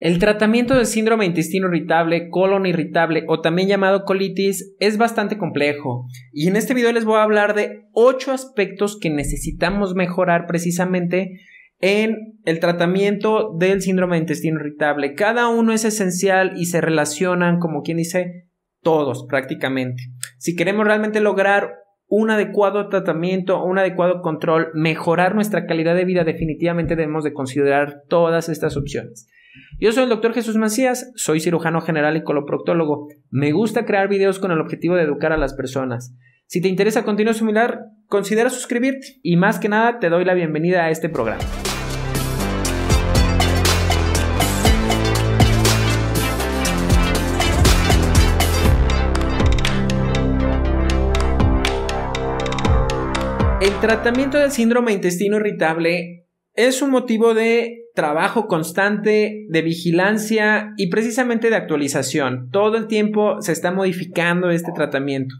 El tratamiento del síndrome de intestino irritable, colon irritable o también llamado colitis es bastante complejo y en este video les voy a hablar de ocho aspectos que necesitamos mejorar precisamente en el tratamiento del síndrome de intestino irritable. Cada uno es esencial y se relacionan, como quien dice, todos prácticamente. Si queremos realmente lograr un adecuado tratamiento, un adecuado control, mejorar nuestra calidad de vida, definitivamente debemos de considerar todas estas opciones. Yo soy el doctor Jesús Macías, soy cirujano general y coloproctólogo. Me gusta crear videos con el objetivo de educar a las personas. Si te interesa contenido similar, considera suscribirte y más que nada te doy la bienvenida a este programa. El tratamiento del síndrome intestino irritable es un motivo de trabajo constante, de vigilancia y precisamente de actualización. Todo el tiempo se está modificando este tratamiento.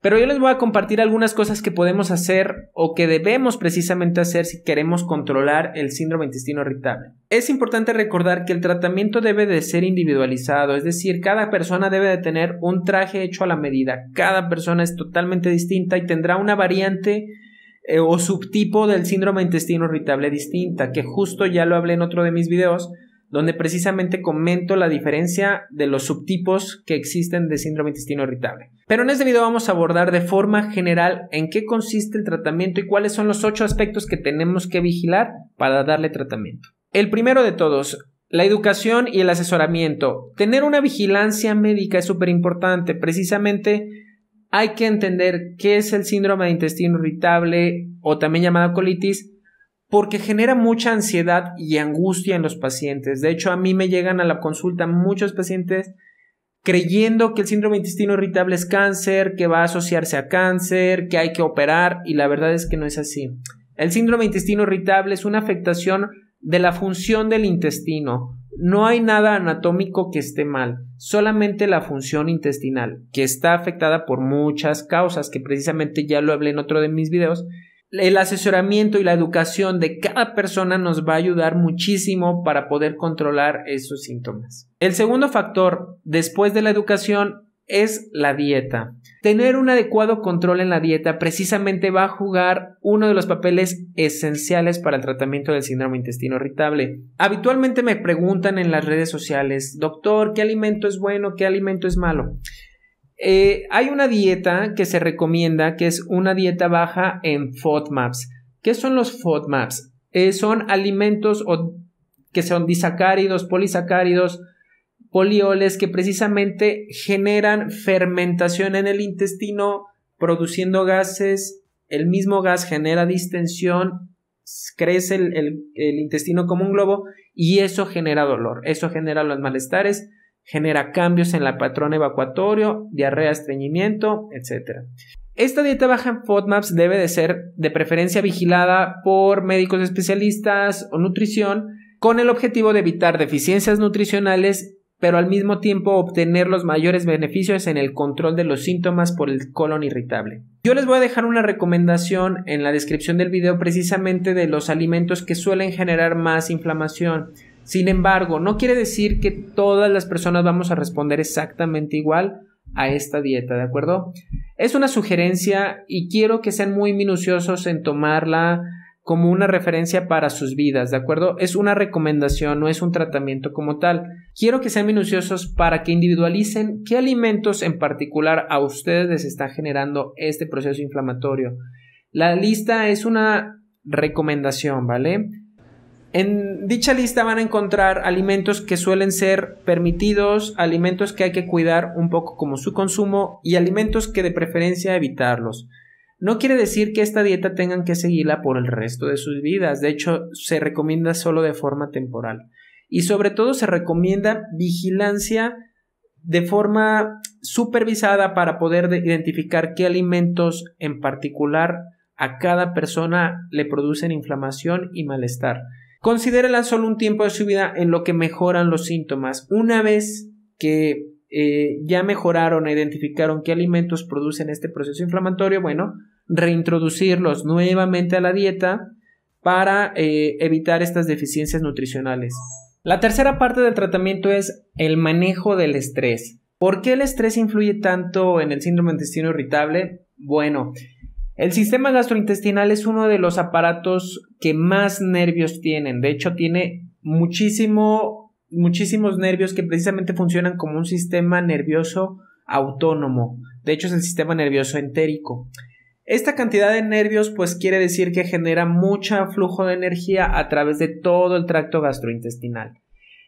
Pero yo les voy a compartir algunas cosas que podemos hacer o que debemos precisamente hacer si queremos controlar el síndrome intestino irritable. Es importante recordar que el tratamiento debe de ser individualizado, es decir, cada persona debe de tener un traje hecho a la medida. Cada persona es totalmente distinta y tendrá una variante eh, o subtipo del síndrome intestino irritable distinta, que justo ya lo hablé en otro de mis videos, donde precisamente comento la diferencia de los subtipos que existen de síndrome intestino irritable. Pero en este video vamos a abordar de forma general en qué consiste el tratamiento y cuáles son los ocho aspectos que tenemos que vigilar para darle tratamiento. El primero de todos, la educación y el asesoramiento. Tener una vigilancia médica es súper importante, precisamente hay que entender qué es el síndrome de intestino irritable o también llamado colitis porque genera mucha ansiedad y angustia en los pacientes. De hecho, a mí me llegan a la consulta muchos pacientes creyendo que el síndrome de intestino irritable es cáncer, que va a asociarse a cáncer, que hay que operar y la verdad es que no es así. El síndrome de intestino irritable es una afectación de la función del intestino. No hay nada anatómico que esté mal, solamente la función intestinal, que está afectada por muchas causas, que precisamente ya lo hablé en otro de mis videos. El asesoramiento y la educación de cada persona nos va a ayudar muchísimo para poder controlar esos síntomas. El segundo factor, después de la educación, es la dieta. Tener un adecuado control en la dieta precisamente va a jugar uno de los papeles esenciales para el tratamiento del síndrome intestino irritable. Habitualmente me preguntan en las redes sociales, doctor, ¿qué alimento es bueno? ¿Qué alimento es malo? Eh, hay una dieta que se recomienda que es una dieta baja en FODMAPs. ¿Qué son los FODMAPs? Eh, son alimentos que son disacáridos, polisacáridos, polioles que precisamente generan fermentación en el intestino produciendo gases, el mismo gas genera distensión, crece el, intestino como un globo y eso genera dolor, eso genera los malestares, genera cambios en la patrón evacuatorio, diarrea, estreñimiento, etc. Esta dieta baja en FODMAPs debe de ser de preferencia vigilada por médicos especialistas o nutrición con el objetivo de evitar deficiencias nutricionales pero al mismo tiempo obtener los mayores beneficios en el control de los síntomas por el colon irritable. Yo les voy a dejar una recomendación en la descripción del video precisamente de los alimentos que suelen generar más inflamación. Sin embargo, no quiere decir que todas las personas vamos a responder exactamente igual a esta dieta, ¿de acuerdo? Es una sugerencia y quiero que sean muy minuciosos en tomarla como una referencia para sus vidas, ¿de acuerdo? Es una recomendación, no es un tratamiento como tal. Quiero que sean minuciosos para que individualicen qué alimentos en particular a ustedes les está generando este proceso inflamatorio. La lista es una recomendación, ¿vale? En dicha lista van a encontrar alimentos que suelen ser permitidos, alimentos que hay que cuidar un poco como su consumo y alimentos que de preferencia evitarlos. No quiere decir que esta dieta tengan que seguirla por el resto de sus vidas, de hecho se recomienda solo de forma temporal y sobre todo se recomienda vigilancia de forma supervisada para poder identificar qué alimentos en particular a cada persona le producen inflamación y malestar. Considérela solo un tiempo de su vida en lo que mejoran los síntomas. Una vez que eh, ya mejoraron e identificaron qué alimentos producen este proceso inflamatorio, bueno, reintroducirlos nuevamente a la dieta para eh, evitar estas deficiencias nutricionales. La tercera parte del tratamiento es el manejo del estrés. ¿Por qué el estrés influye tanto en el síndrome de intestino irritable? Bueno, el sistema gastrointestinal es uno de los aparatos que más nervios tienen. De hecho, tiene muchísimo, muchísimos nervios que precisamente funcionan como un sistema nervioso autónomo. De hecho, es el sistema nervioso entérico. Esta cantidad de nervios pues quiere decir que genera mucho flujo de energía a través de todo el tracto gastrointestinal.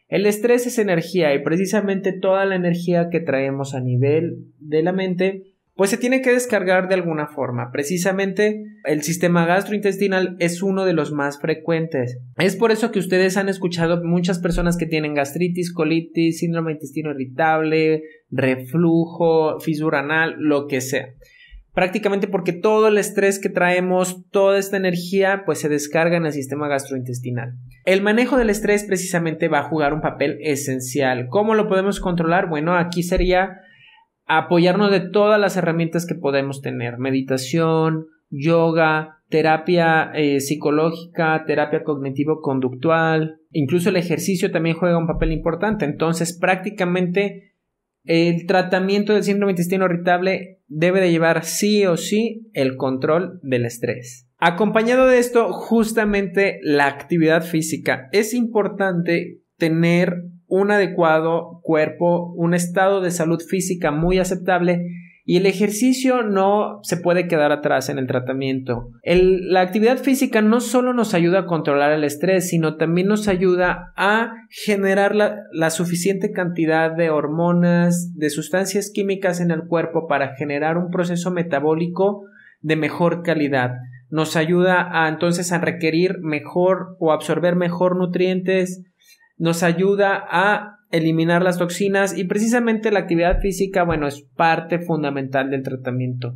El estrés es energía y precisamente toda la energía que traemos a nivel de la mente pues se tiene que descargar de alguna forma. Precisamente el sistema gastrointestinal es uno de los más frecuentes. Es por eso que ustedes han escuchado muchas personas que tienen gastritis, colitis, síndrome de intestino irritable, reflujo, fisura anal, lo que sea prácticamente porque todo el estrés que traemos, toda esta energía, pues se descarga en el sistema gastrointestinal. El manejo del estrés precisamente va a jugar un papel esencial. ¿Cómo lo podemos controlar? Bueno, aquí sería apoyarnos de todas las herramientas que podemos tener, meditación, yoga, terapia eh, psicológica, terapia cognitivo-conductual, incluso el ejercicio también juega un papel importante. Entonces, prácticamente el tratamiento del síndrome intestino irritable debe de llevar sí o sí el control del estrés. Acompañado de esto, justamente la actividad física. Es importante tener un adecuado cuerpo, un estado de salud física muy aceptable y el ejercicio no se puede quedar atrás en el tratamiento. la actividad física no solo nos ayuda a controlar el estrés, sino también nos ayuda a generar la, la suficiente cantidad de hormonas, de sustancias químicas en el cuerpo para generar un proceso metabólico de mejor calidad nos ayuda a entonces a requerir mejor o absorber mejor nutrientes, nos ayuda a eliminar las toxinas y precisamente la actividad física, bueno, es parte fundamental del tratamiento.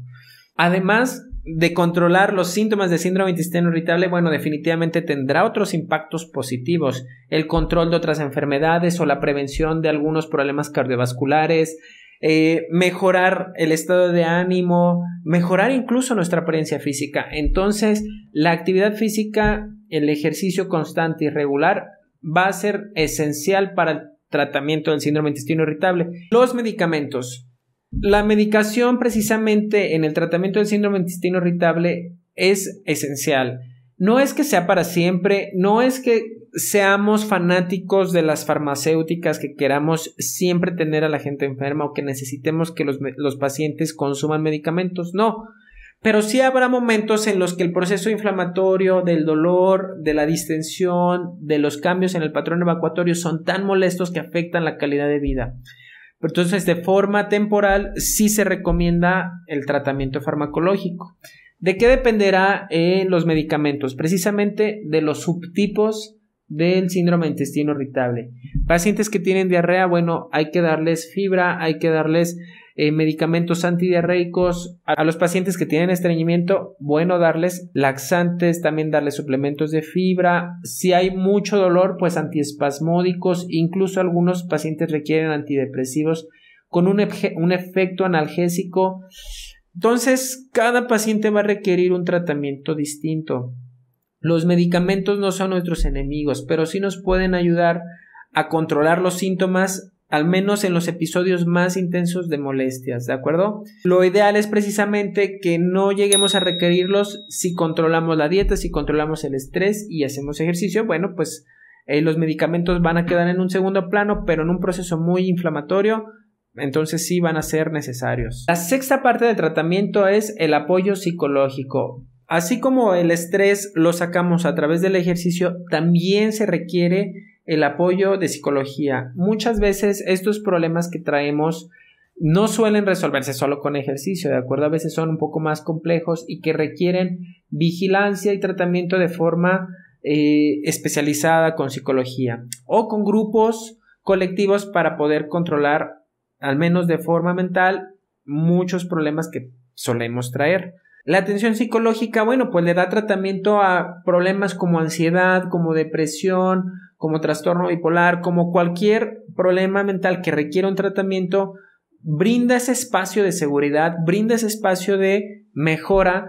Además de controlar los síntomas de síndrome intestinal irritable, bueno, definitivamente tendrá otros impactos positivos, el control de otras enfermedades o la prevención de algunos problemas cardiovasculares, eh, mejorar el estado de ánimo, mejorar incluso nuestra apariencia física. Entonces, la actividad física, el ejercicio constante y regular va a ser esencial para el tratamiento del síndrome intestino irritable. Los medicamentos. La medicación precisamente en el tratamiento del síndrome intestino irritable es esencial. No es que sea para siempre, no es que seamos fanáticos de las farmacéuticas que queramos siempre tener a la gente enferma o que necesitemos que los, los pacientes consuman medicamentos. No, pero sí habrá momentos en los que el proceso inflamatorio del dolor, de la distensión, de los cambios en el patrón evacuatorio son tan molestos que afectan la calidad de vida. Entonces, de forma temporal, sí se recomienda el tratamiento farmacológico. ¿De qué dependerá en los medicamentos? Precisamente de los subtipos del síndrome de intestino irritable. Pacientes que tienen diarrea, bueno, hay que darles fibra, hay que darles eh, medicamentos antidiarreicos. A, los pacientes que tienen estreñimiento, bueno darles laxantes, también darles suplementos de fibra. Si hay mucho dolor, pues antiespasmódicos. Incluso algunos pacientes requieren antidepresivos con un, un efecto analgésico. Entonces, cada paciente va a requerir un tratamiento distinto. Los medicamentos no son nuestros enemigos, pero sí nos pueden ayudar a controlar los síntomas al menos en los episodios más intensos de molestias, ¿de acuerdo? Lo ideal es precisamente que no lleguemos a requerirlos si controlamos la dieta, si controlamos el estrés y hacemos ejercicio, bueno, pues eh, los medicamentos van a quedar en un segundo plano, pero en un proceso muy inflamatorio, entonces sí van a ser necesarios. La sexta parte del tratamiento es el apoyo psicológico. Así como el estrés lo sacamos a través del ejercicio, también se requiere el apoyo de psicología. Muchas veces estos problemas que traemos no suelen resolverse solo con ejercicio, ¿de acuerdo? A veces son un poco más complejos y que requieren vigilancia y tratamiento de forma eh, especializada con psicología o con grupos colectivos para poder controlar, al menos de forma mental, muchos problemas que solemos traer. La atención psicológica, bueno, pues le da tratamiento a problemas como ansiedad, como depresión, como trastorno bipolar, como cualquier problema mental que requiera un tratamiento, brinda ese espacio de seguridad, brinda ese espacio de mejora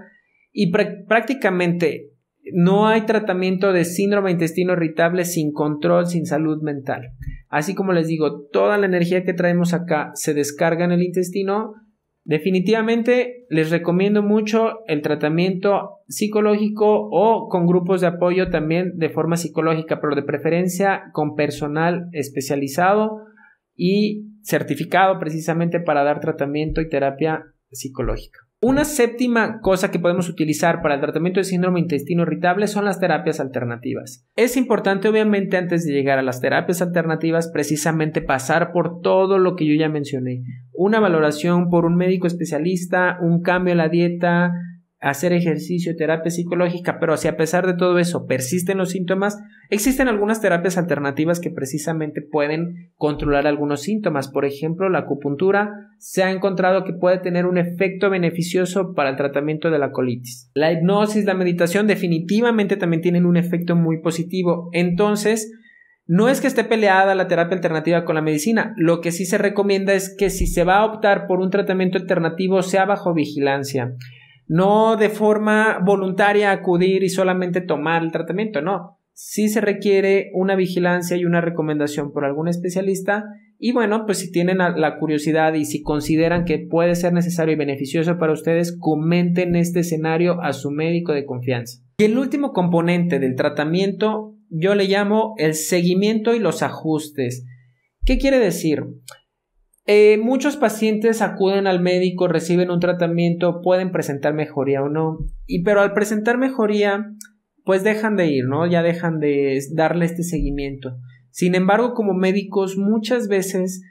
y prácticamente no hay tratamiento de síndrome intestino irritable sin control, sin salud mental. Así como les digo, toda la energía que traemos acá se descarga en el intestino Definitivamente les recomiendo mucho el tratamiento psicológico o con grupos de apoyo también de forma psicológica, pero de preferencia con personal especializado y certificado precisamente para dar tratamiento y terapia psicológica. Una séptima cosa que podemos utilizar para el tratamiento de síndrome intestino irritable son las terapias alternativas. Es importante obviamente antes de llegar a las terapias alternativas precisamente pasar por todo lo que yo ya mencioné, una valoración por un médico especialista, un cambio en la dieta, hacer ejercicio, terapia psicológica, pero si a pesar de todo eso persisten los síntomas, existen algunas terapias alternativas que precisamente pueden controlar algunos síntomas. Por ejemplo, la acupuntura se ha encontrado que puede tener un efecto beneficioso para el tratamiento de la colitis. La hipnosis, la meditación definitivamente también tienen un efecto muy positivo. Entonces, no es que esté peleada la terapia alternativa con la medicina, lo que sí se recomienda es que si se va a optar por un tratamiento alternativo sea bajo vigilancia, no de forma voluntaria acudir y solamente tomar el tratamiento, no, sí se requiere una vigilancia y una recomendación por algún especialista y bueno, pues si tienen la curiosidad y si consideran que puede ser necesario y beneficioso para ustedes, comenten este escenario a su médico de confianza. Y el último componente del tratamiento yo le llamo el seguimiento y los ajustes. ¿Qué quiere decir? Eh, muchos pacientes acuden al médico, reciben un tratamiento, pueden presentar mejoría o no, y, pero al presentar mejoría, pues dejan de ir, ¿no? Ya dejan de darle este seguimiento. Sin embargo, como médicos, muchas veces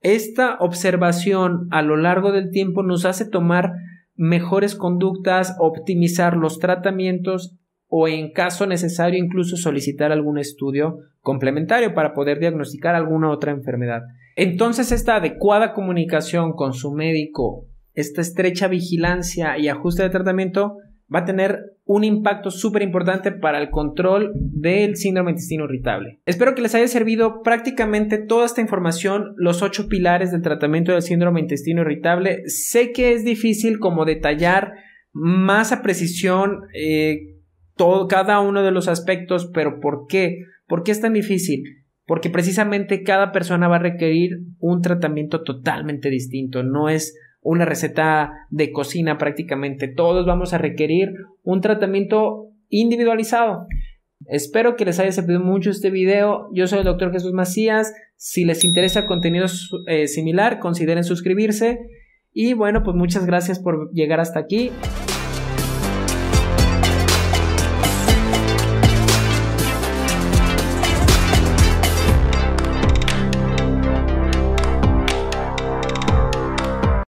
esta observación a lo largo del tiempo nos hace tomar mejores conductas, optimizar los tratamientos o en caso necesario incluso solicitar algún estudio complementario para poder diagnosticar alguna otra enfermedad. Entonces esta adecuada comunicación con su médico, esta estrecha vigilancia y ajuste de tratamiento va a tener un impacto súper importante para el control del síndrome intestino irritable. Espero que les haya servido prácticamente toda esta información, los ocho pilares del tratamiento del síndrome intestino irritable. Sé que es difícil como detallar más a precisión eh, cada uno de los aspectos, pero ¿por qué? ¿Por qué es tan difícil? Porque precisamente cada persona va a requerir un tratamiento totalmente distinto, no es una receta de cocina prácticamente, todos vamos a requerir un tratamiento individualizado. Espero que les haya servido mucho este video. Yo soy el doctor Jesús Macías. Si les interesa contenido eh, similar, consideren suscribirse. Y bueno, pues muchas gracias por llegar hasta aquí.